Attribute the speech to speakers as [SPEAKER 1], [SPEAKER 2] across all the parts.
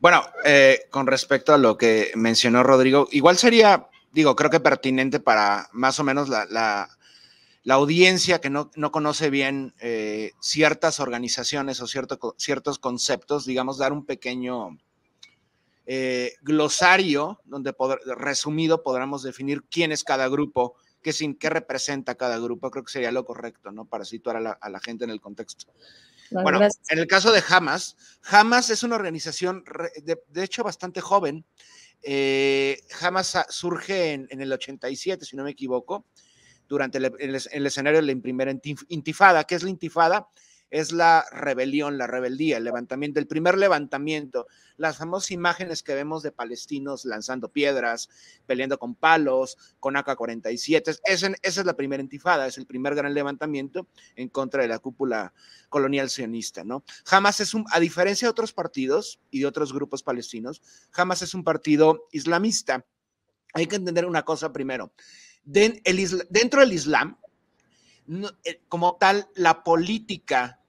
[SPEAKER 1] Bueno, eh, con respecto a lo que mencionó Rodrigo, igual sería, digo, creo que pertinente para más o menos la, audiencia que no, conoce bien eh, ciertas organizaciones o ciertos conceptos, digamos, dar un pequeño eh, glosario donde resumido podremos definir quién es cada grupo, qué, sin, qué representa cada grupo, creo que sería lo correcto, ¿no? Para situar a la, a la gente en el contexto bueno, en el caso de Hamas, Hamas es una organización de, hecho bastante joven. Eh, Hamas surge en, el 87, si no me equivoco, durante el, el escenario de la primera intifada. ¿Qué es la intifada? es la rebelión, la rebeldía, el levantamiento, el primer levantamiento, las famosas imágenes que vemos de palestinos lanzando piedras, peleando con palos, con AK-47. Esa, esa es la primera intifada, es el primer gran levantamiento en contra de la cúpula colonial sionista, ¿no? Jamás es un, a diferencia de otros partidos y de otros grupos palestinos, jamás es un partido islamista. Hay que entender una cosa primero. dentro del Islam, eh, como tal, la política,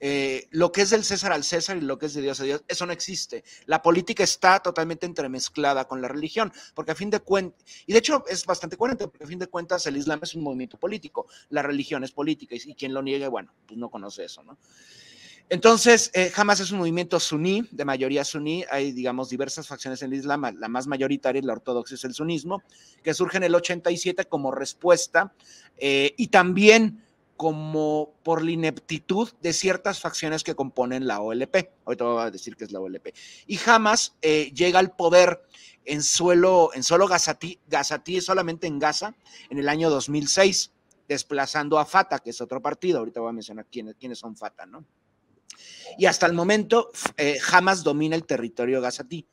[SPEAKER 1] eh, lo que es del César al César y lo que es de Dios a Dios, eso no existe. La política está totalmente entremezclada con la religión, porque a fin de cuentas, y de hecho es bastante coherente, porque a fin de cuentas el Islam es un movimiento político, la religión es política, y quien lo niegue, bueno, pues no conoce eso, ¿no? Entonces, jamás eh, es un movimiento suní, de mayoría suní. Hay, digamos, diversas facciones en el Islam. La más mayoritaria y la ortodoxa es el sunismo, que surge en el 87 como respuesta eh, y también como por la ineptitud de ciertas facciones que componen la OLP. Ahorita voy a decir que es la OLP. Y Hamas eh, llega al poder en suelo, en suelo gazatí, gazatí, solamente en Gaza, en el año 2006, desplazando a Fatah, que es otro partido. Ahorita voy a mencionar quiénes, quiénes son Fatah, ¿no? Y hasta el momento, Hamas eh, domina el territorio gazatí.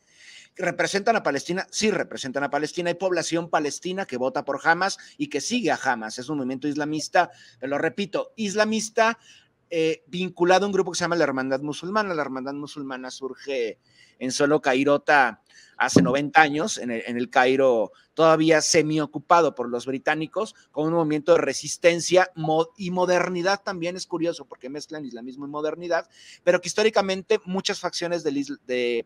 [SPEAKER 1] ¿Representan a Palestina? Sí, representan a Palestina. Hay población palestina que vota por Hamas y que sigue a Hamas. Es un movimiento islamista, pero lo repito, islamista eh, vinculado a un grupo que se llama la Hermandad Musulmana. La Hermandad Musulmana surge en solo Cairota hace 90 años, en el, Cairo todavía semi-ocupado por los británicos, con un movimiento de resistencia y modernidad también es curioso porque mezclan islamismo y modernidad, pero que históricamente muchas facciones del, de,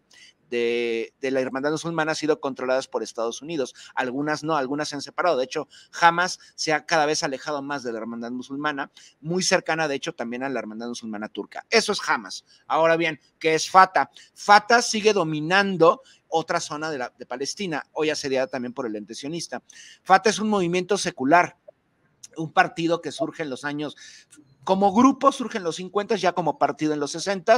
[SPEAKER 1] de, la hermandad musulmana han sido controladas por Estados Unidos. Algunas no, algunas se han separado. De hecho, Hamas se ha cada vez alejado más de la hermandad musulmana, muy cercana, de hecho, también a la hermandad musulmana turca. Eso es Hamas. Ahora bien, ¿qué es FATA? FATA sigue dominando otra zona de, Palestina, hoy asediada también por el entesionista. sionista. es un movimiento secular, un partido que surge en los años como grupo surge en los 50, ya como partido en los 60,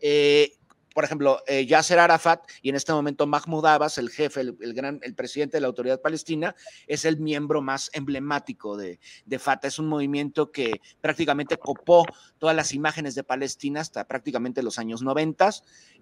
[SPEAKER 1] eh, por ejemplo, eh, Yasser Arafat y en este momento Mahmoud Abbas, el jefe, el, gran, el presidente de la autoridad palestina, es el miembro más emblemático de, de Es un movimiento que prácticamente copó todas las imágenes de Palestina hasta prácticamente los años 90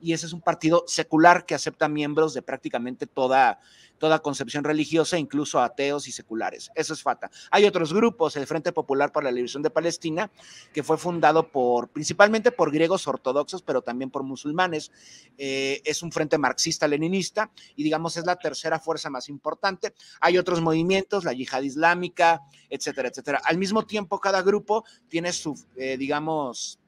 [SPEAKER 1] y ese es un partido secular que acepta miembros de prácticamente toda, toda concepción religiosa, incluso ateos y seculares. Eso es fata. Hay otros grupos, el Frente Popular para la Liberación de Palestina, que fue fundado por principalmente por griegos ortodoxos, pero también por musulmanes. Eh, es un frente marxista-leninista y digamos es la tercera fuerza más importante. Hay otros movimientos, la yihad islámica, etcétera, etcétera. Al mismo tiempo, cada grupo tiene su, eh, digamos,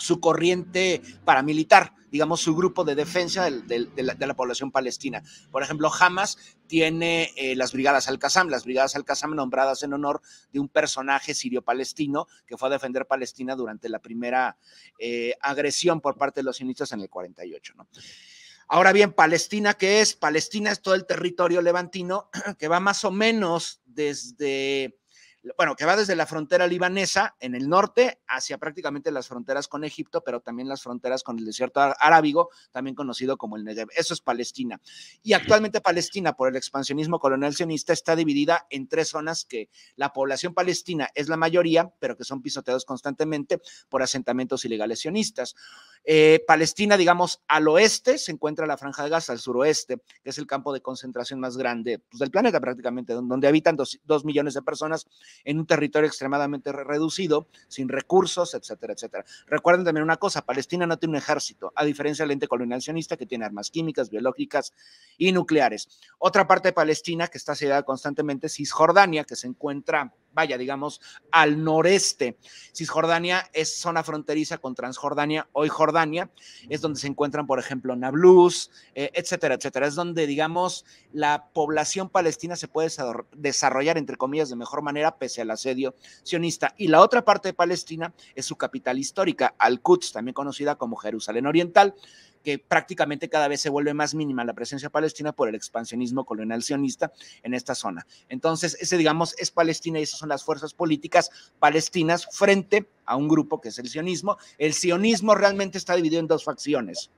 [SPEAKER 1] su corriente paramilitar, digamos, su grupo de defensa de, la, población palestina. Por ejemplo, Hamas tiene eh, las brigadas Al-Qassam, las brigadas Al-Qassam nombradas en honor de un personaje sirio-palestino que fue a defender Palestina durante la primera eh, agresión por parte de los sionistas en el 48. ¿no? Ahora bien, Palestina, ¿qué es? Palestina es todo el territorio levantino que va más o menos desde bueno, que va desde la frontera libanesa en el norte hacia prácticamente las fronteras con Egipto, pero también las fronteras con el desierto arábigo, también conocido como el Negev. Eso es Palestina. Y actualmente Palestina, por el expansionismo colonial sionista, está dividida en tres zonas que la población palestina es la mayoría, pero que son pisoteados constantemente por asentamientos ilegales sionistas. Eh, Palestina, digamos, al oeste se encuentra la Franja de Gaza, al suroeste, que es el campo de concentración más grande pues, del planeta prácticamente, donde habitan dos, millones de personas en un territorio extremadamente reducido, sin recursos, etcétera, etcétera. Recuerden también una cosa, Palestina no tiene un ejército, a diferencia del ente colonial que tiene armas químicas, biológicas y nucleares. Otra parte de Palestina que está asediada constantemente es Cisjordania, que se encuentra vaya, digamos, al noreste. Cisjordania es zona fronteriza con Transjordania, hoy Jordania, es donde se encuentran, por ejemplo, Nablus, eh, etcétera, etcétera. Es donde, digamos, la población palestina se puede desarrollar, entre comillas, de mejor manera, pese al asedio sionista. Y la otra parte de Palestina es su capital histórica, Al-Quds, también conocida como Jerusalén Oriental que prácticamente cada vez se vuelve más mínima la presencia palestina por el expansionismo colonial sionista en esta zona. Entonces, ese, digamos, es Palestina y esas son las fuerzas políticas palestinas frente a un grupo que es el sionismo. El sionismo realmente está dividido en dos facciones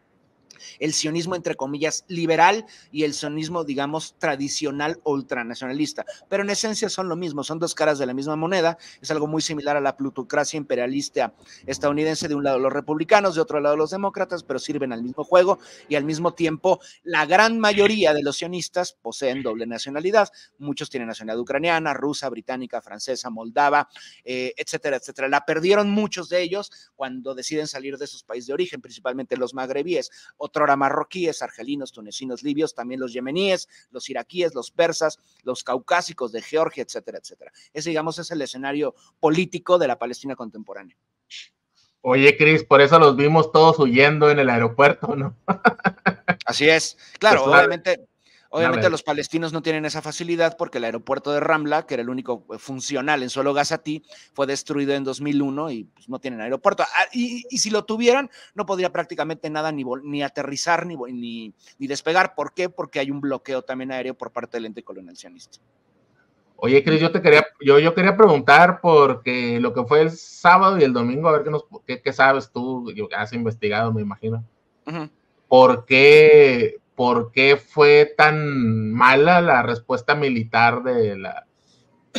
[SPEAKER 1] el sionismo, entre comillas, liberal y el sionismo, digamos, tradicional ultranacionalista. Pero en esencia son lo mismo, son dos caras de la misma moneda. Es algo muy similar a la plutocracia imperialista estadounidense, de un lado los republicanos, de otro lado los demócratas, pero sirven al mismo juego y al mismo tiempo la gran mayoría de los sionistas poseen doble nacionalidad. Muchos tienen nacionalidad ucraniana, rusa, británica, francesa, moldava, eh, etcétera, etcétera. La perdieron muchos de ellos cuando deciden salir de sus países de origen, principalmente los magrebíes otrora marroquíes, argelinos, tunecinos, libios, también los yemeníes, los iraquíes, los persas, los caucásicos de Georgia, etcétera, etcétera. Ese, digamos, es el escenario político de la Palestina contemporánea.
[SPEAKER 2] Oye, Cris, por eso los vimos todos huyendo en el aeropuerto, ¿no?
[SPEAKER 1] Así es. Claro, pues, obviamente Obviamente los palestinos no tienen esa facilidad porque el aeropuerto de Ramla, que era el único eh, funcional en suelo gazatí, fue destruido en 2001 y pues, no tienen aeropuerto. Ah, y, si lo tuvieran, no podría prácticamente nada ni, ni aterrizar ni, ni, despegar. ¿Por qué? Porque hay un bloqueo también aéreo por parte del ente colonial sionista.
[SPEAKER 2] Oye, Cris, yo te quería, yo, yo quería preguntar porque lo que fue el sábado y el domingo, a ver qué, qué, sabes tú, has investigado, me imagino. ¿Por qué por qué fue tan mala la respuesta militar de, la,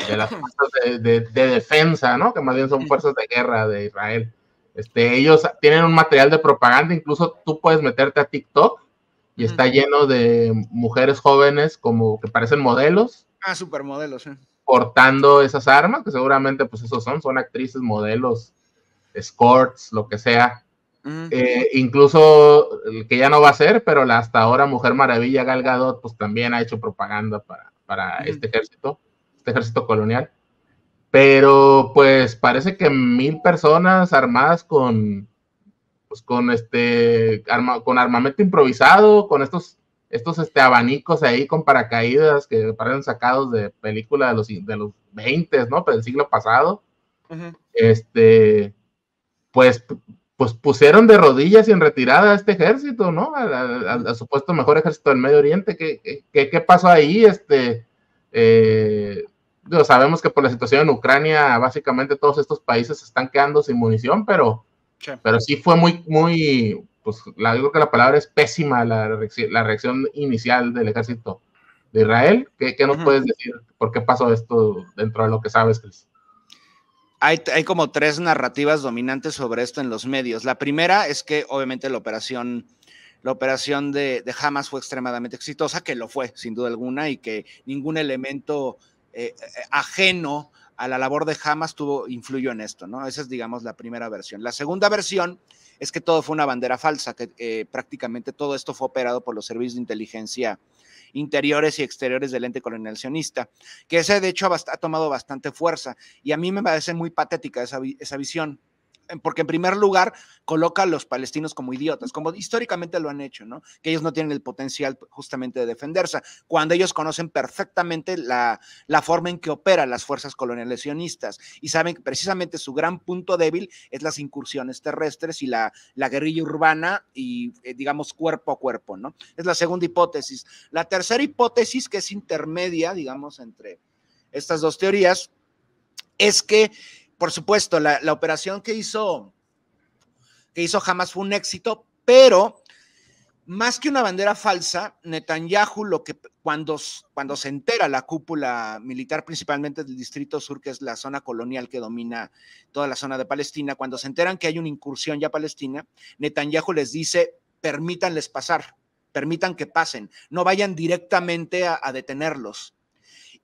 [SPEAKER 2] de las fuerzas de, defensa, ¿no? Que más bien son fuerzas de guerra de Israel. Este, ellos tienen un material de propaganda, incluso tú puedes meterte a TikTok y está lleno de mujeres jóvenes como que parecen modelos.
[SPEAKER 1] Ah, supermodelos, ¿eh?
[SPEAKER 2] Portando esas armas, que seguramente pues esos son, son actrices, modelos, escorts, lo que sea.
[SPEAKER 1] Eh,
[SPEAKER 2] incluso el que ya no va a ser, pero la hasta ahora Mujer Maravilla Gal pues también ha hecho propaganda para, este ejército, este ejército colonial. Pero pues parece que mil personas armadas con, pues, con este, con armamento improvisado, con estos, estos este, abanicos ahí con paracaídas que parecen sacados de películas de los, de los 20, ¿no? Pero del siglo pasado. Este, pues pues, pusieron de rodillas y en retirada a este ejército, ¿no? Al, supuesto mejor ejército del Medio Oriente. ¿Qué, qué, pasó ahí? Este, eh, sabemos que por la situación en Ucrania, básicamente todos estos países están quedando sin munición, pero sí, pero sí fue muy, muy, pues la, digo que la palabra es pésima, la, reacción inicial del ejército de Israel. ¿Qué, nos puedes decir? ¿Por qué pasó esto dentro de lo que sabes, Cris?
[SPEAKER 1] hay, como tres narrativas dominantes sobre esto en los medios. La primera es que obviamente la operación, la operación de, Hamas fue extremadamente exitosa, que lo fue sin duda alguna, y que ningún elemento eh, eh, ajeno a la labor de Hamas tuvo, influyó en esto, ¿no? Esa es, digamos, la primera versión. La segunda versión es que todo fue una bandera falsa, que eh, prácticamente todo esto fue operado por los servicios de inteligencia interiores y exteriores del ente colonial sionista, que ese de hecho ha, tomado bastante fuerza y a mí me parece muy patética esa, esa visión porque en primer lugar coloca a los palestinos como idiotas, como históricamente lo han hecho, ¿no? Que ellos no tienen el potencial justamente de defenderse, cuando ellos conocen perfectamente la, la forma en que operan las fuerzas coloniales sionistas y saben que precisamente su gran punto débil es las incursiones terrestres y la, la guerrilla urbana y, eh, digamos, cuerpo a cuerpo, ¿no? Es la segunda hipótesis. La tercera hipótesis, que es intermedia, digamos, entre estas dos teorías, es que por supuesto, la, operación que hizo, que hizo jamás fue un éxito, pero más que una bandera falsa, Netanyahu lo que cuando, cuando se entera la cúpula militar, principalmente del Distrito Sur, que es la zona colonial que domina toda la zona de Palestina, cuando se enteran que hay una incursión ya palestina, Netanyahu les dice, permítanles pasar, permitan que pasen, no vayan directamente a detenerlos.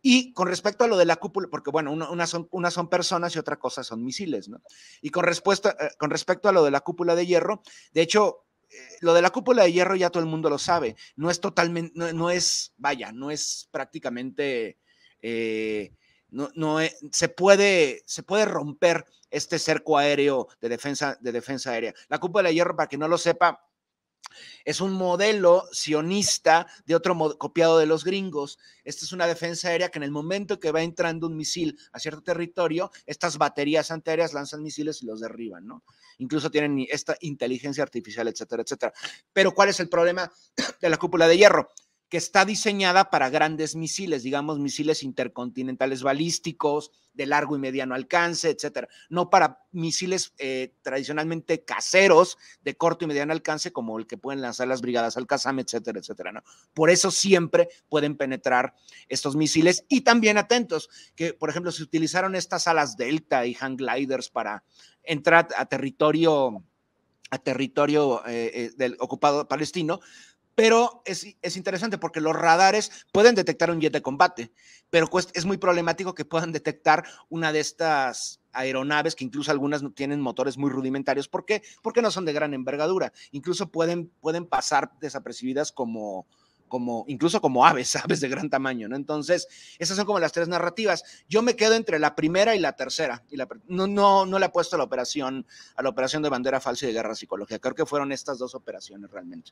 [SPEAKER 1] Y con respecto a lo de la cúpula, porque bueno, unas son, una son, personas y otra cosa son misiles, ¿no? Y con, eh, con respecto a lo de la cúpula de hierro, de hecho, eh, lo de la cúpula de hierro ya todo el mundo lo sabe, no es totalmente, no, es, vaya, no es prácticamente, eh, no, no e, se, puede, se puede romper este cerco aéreo de defensa, de defensa aérea. La cúpula de hierro, para que no lo sepa, es un modelo sionista de otro copiado de los gringos. Esta es una defensa aérea que en el momento que va entrando un misil a cierto territorio, estas baterías antiaéreas lanzan misiles y los derriban, ¿no? Incluso tienen esta inteligencia artificial, etcétera, etcétera. Pero ¿cuál es el problema de la cúpula de hierro? que está diseñada para grandes misiles, digamos misiles intercontinentales balísticos de largo y mediano alcance, etcétera, no para misiles eh, tradicionalmente caseros de corto y mediano alcance como el que pueden lanzar las brigadas al Qasam, etcétera, etcétera, ¿no? Por eso siempre pueden penetrar estos misiles y también atentos que, por ejemplo, se utilizaron estas alas delta y hang gliders para entrar a territorio a territorio eh, eh, del ocupado palestino, pero es, interesante porque los radares pueden detectar un jet de combate, pero es muy problemático que puedan detectar una de estas aeronaves, que incluso algunas no tienen motores muy rudimentarios. ¿Por qué? Porque no son de gran envergadura. Incluso pueden, pasar desapercibidas como, incluso como aves, aves de gran tamaño, Entonces, esas son como las tres narrativas. Yo me quedo entre la primera y la tercera. Y no, le apuesto a la operación, a la operación de bandera falsa y de guerra psicológica. Creo que fueron estas dos operaciones realmente.